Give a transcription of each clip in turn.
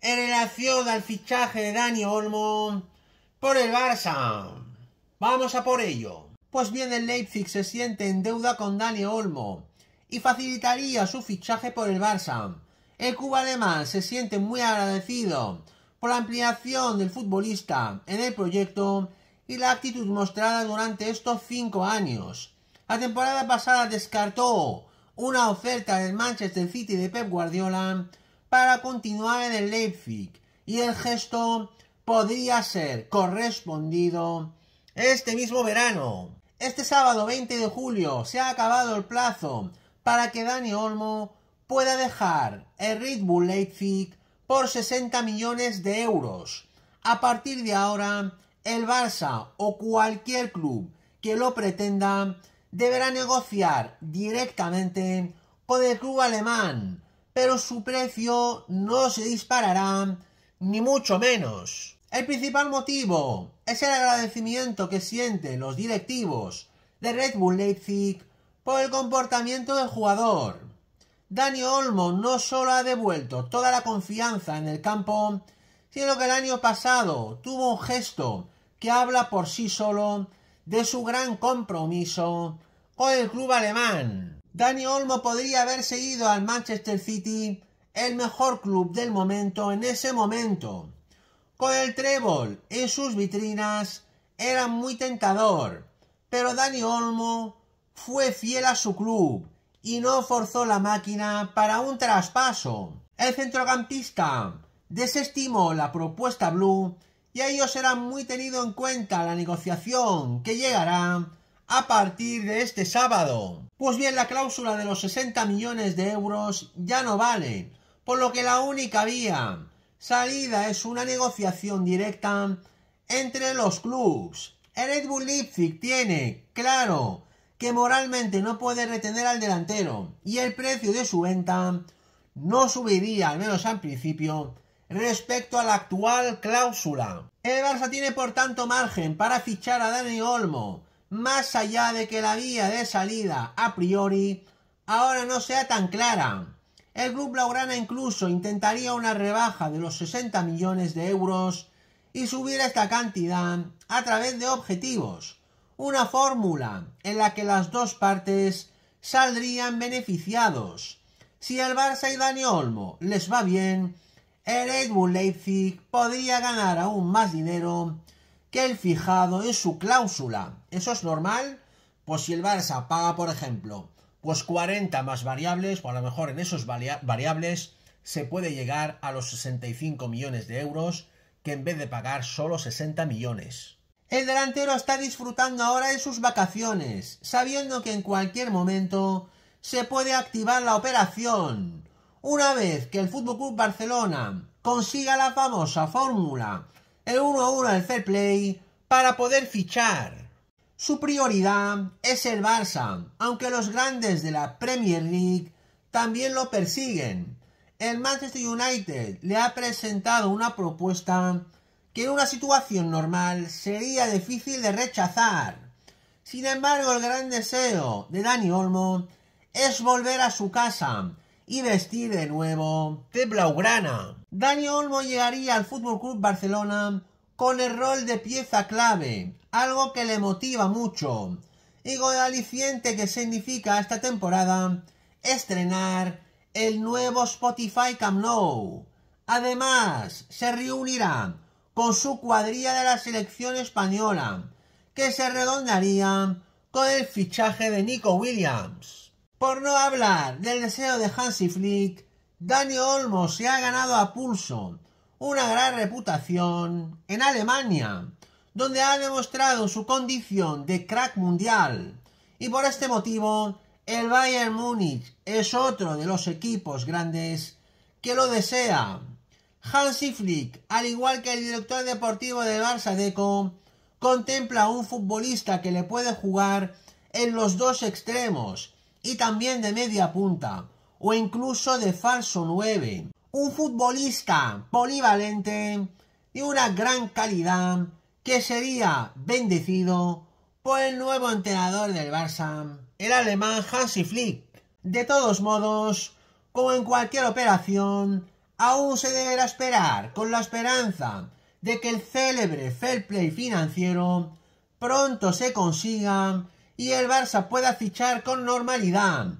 en relación al fichaje de Dani Olmo por el Barça. Vamos a por ello. Pues bien, el Leipzig se siente en deuda con Dani Olmo y facilitaría su fichaje por el Barça. El cuba alemán se siente muy agradecido por la ampliación del futbolista en el proyecto y la actitud mostrada durante estos cinco años. La temporada pasada descartó una oferta del Manchester City de Pep Guardiola para continuar en el Leipzig y el gesto podría ser correspondido este mismo verano. Este sábado 20 de julio se ha acabado el plazo para que Dani Olmo pueda dejar el Red Bull Leipzig por 60 millones de euros. A partir de ahora, el Barça o cualquier club que lo pretenda deberá negociar directamente con el club alemán pero su precio no se disparará, ni mucho menos. El principal motivo es el agradecimiento que sienten los directivos de Red Bull Leipzig por el comportamiento del jugador. Dani Olmo no solo ha devuelto toda la confianza en el campo, sino que el año pasado tuvo un gesto que habla por sí solo de su gran compromiso con el club alemán. Dani Olmo podría haber seguido al Manchester City, el mejor club del momento en ese momento. Con el trébol en sus vitrinas era muy tentador, pero Dani Olmo fue fiel a su club y no forzó la máquina para un traspaso. El centrocampista desestimó la propuesta Blue y ellos será muy tenido en cuenta la negociación que llegará a partir de este sábado. Pues bien, la cláusula de los 60 millones de euros ya no vale, por lo que la única vía salida es una negociación directa entre los clubes. El Red Bull tiene, claro, que moralmente no puede retener al delantero y el precio de su venta no subiría, al menos al principio, respecto a la actual cláusula. El Barça tiene por tanto margen para fichar a Dani Olmo, más allá de que la vía de salida a priori ahora no sea tan clara. El Club laurana incluso intentaría una rebaja de los 60 millones de euros y subir esta cantidad a través de objetivos, una fórmula en la que las dos partes saldrían beneficiados. Si el Barça y Dani Olmo les va bien, el Red Leipzig podría ganar aún más dinero que el fijado es su cláusula. Eso es normal, pues si el Barça paga, por ejemplo, pues 40 más variables, o a lo mejor en esos variables se puede llegar a los 65 millones de euros, que en vez de pagar solo 60 millones. El delantero está disfrutando ahora de sus vacaciones, sabiendo que en cualquier momento se puede activar la operación. Una vez que el FC Barcelona consiga la famosa fórmula el 1 a 1 al fair play para poder fichar. Su prioridad es el Barça, aunque los grandes de la Premier League también lo persiguen. El Manchester United le ha presentado una propuesta que en una situación normal sería difícil de rechazar. Sin embargo, el gran deseo de Dani Olmo es volver a su casa y vestir de nuevo de blaugrana. Dani Olmo llegaría al Fútbol Club Barcelona con el rol de pieza clave, algo que le motiva mucho, y con el aliciente que significa esta temporada estrenar el nuevo Spotify Camp Nou. Además, se reunirá con su cuadrilla de la selección española, que se redondaría con el fichaje de Nico Williams. Por no hablar del deseo de Hansi Flick, Dani Olmo se ha ganado a pulso una gran reputación en Alemania, donde ha demostrado su condición de crack mundial. Y por este motivo, el Bayern Múnich es otro de los equipos grandes que lo desea. Hansi Flick, al igual que el director deportivo del Barça Deco, contempla a un futbolista que le puede jugar en los dos extremos y también de media punta o incluso de falso 9. Un futbolista polivalente y una gran calidad que sería bendecido por el nuevo entrenador del Barça, el alemán Hansi Flick. De todos modos, como en cualquier operación, aún se deberá esperar con la esperanza de que el célebre fair play financiero pronto se consiga y el Barça pueda fichar con normalidad,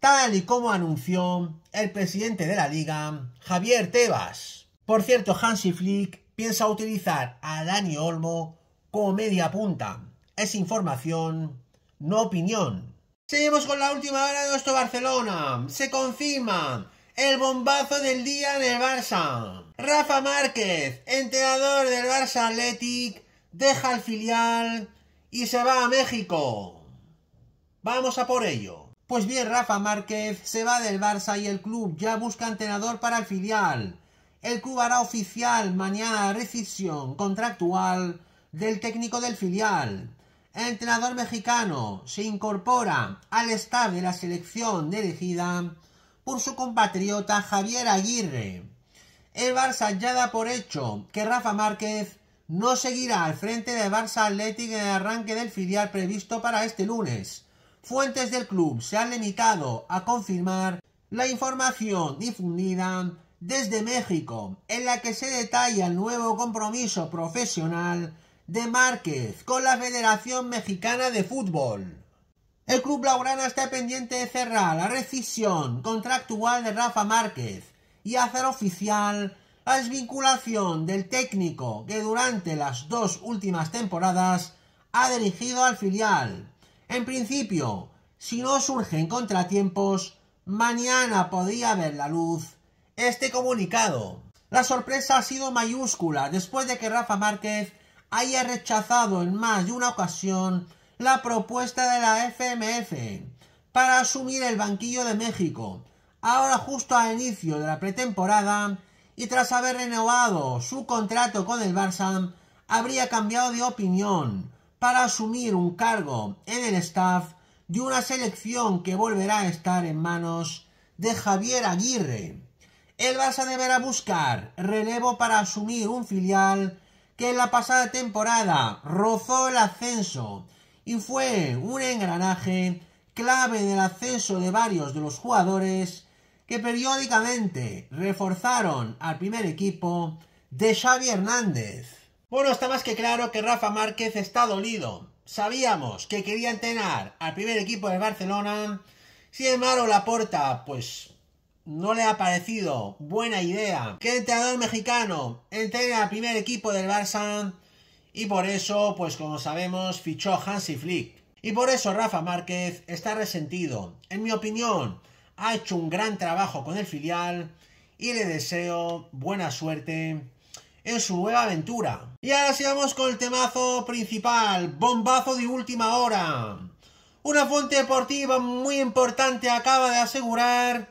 tal y como anunció el presidente de la liga, Javier Tebas. Por cierto, Hansi Flick piensa utilizar a Dani Olmo como media punta. Es información, no opinión. Seguimos con la última hora de nuestro Barcelona. Se confirma el bombazo del día del Barça. Rafa Márquez, entrenador del Barça Athletic, deja el filial y se va a México. Vamos a por ello. Pues bien, Rafa Márquez se va del Barça y el club ya busca entrenador para el filial. El club hará oficial mañana la rescisión contractual del técnico del filial. El entrenador mexicano se incorpora al staff de la selección elegida por su compatriota Javier Aguirre. El Barça ya da por hecho que Rafa Márquez no seguirá al frente del Barça Athletic en el arranque del filial previsto para este lunes fuentes del club se han limitado a confirmar la información difundida desde México, en la que se detalla el nuevo compromiso profesional de Márquez con la Federación Mexicana de Fútbol. El club laurana está pendiente de cerrar la rescisión contractual de Rafa Márquez y hacer oficial la desvinculación del técnico que durante las dos últimas temporadas ha dirigido al filial. En principio, si no surgen contratiempos, mañana podría ver la luz este comunicado. La sorpresa ha sido mayúscula después de que Rafa Márquez haya rechazado en más de una ocasión la propuesta de la FMF para asumir el banquillo de México, ahora justo a inicio de la pretemporada y tras haber renovado su contrato con el Barça, habría cambiado de opinión, para asumir un cargo en el staff de una selección que volverá a estar en manos de Javier Aguirre. él a Barça a buscar relevo para asumir un filial que en la pasada temporada rozó el ascenso y fue un engranaje clave en el ascenso de varios de los jugadores que periódicamente reforzaron al primer equipo de Xavi Hernández. Bueno, está más que claro que Rafa Márquez está dolido. Sabíamos que quería entrenar al primer equipo del Barcelona. Sin embargo, Laporta, pues no le ha parecido buena idea que el entrenador mexicano entrene al primer equipo del Barça. Y por eso, pues como sabemos, fichó Hansi Flick. Y por eso Rafa Márquez está resentido. En mi opinión, ha hecho un gran trabajo con el filial y le deseo buena suerte en su nueva aventura. Y ahora sigamos con el temazo principal, bombazo de última hora. Una fuente deportiva muy importante acaba de asegurar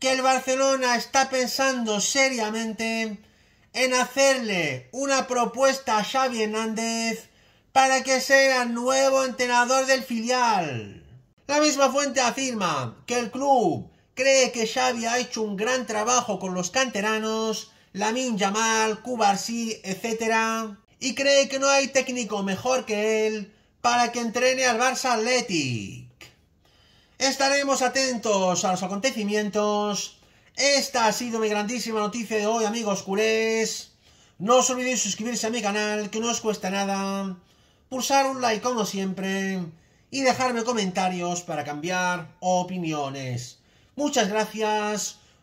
que el Barcelona está pensando seriamente en hacerle una propuesta a Xavi Hernández para que sea nuevo entrenador del filial. La misma fuente afirma que el club cree que Xavi ha hecho un gran trabajo con los canteranos Lamin Yamal, Kubarsi, etc. Y cree que no hay técnico mejor que él para que entrene al Barça Athletic. Estaremos atentos a los acontecimientos. Esta ha sido mi grandísima noticia de hoy, amigos culés. No os olvidéis suscribirse a mi canal, que no os cuesta nada. Pulsar un like como siempre. Y dejarme comentarios para cambiar opiniones. Muchas gracias.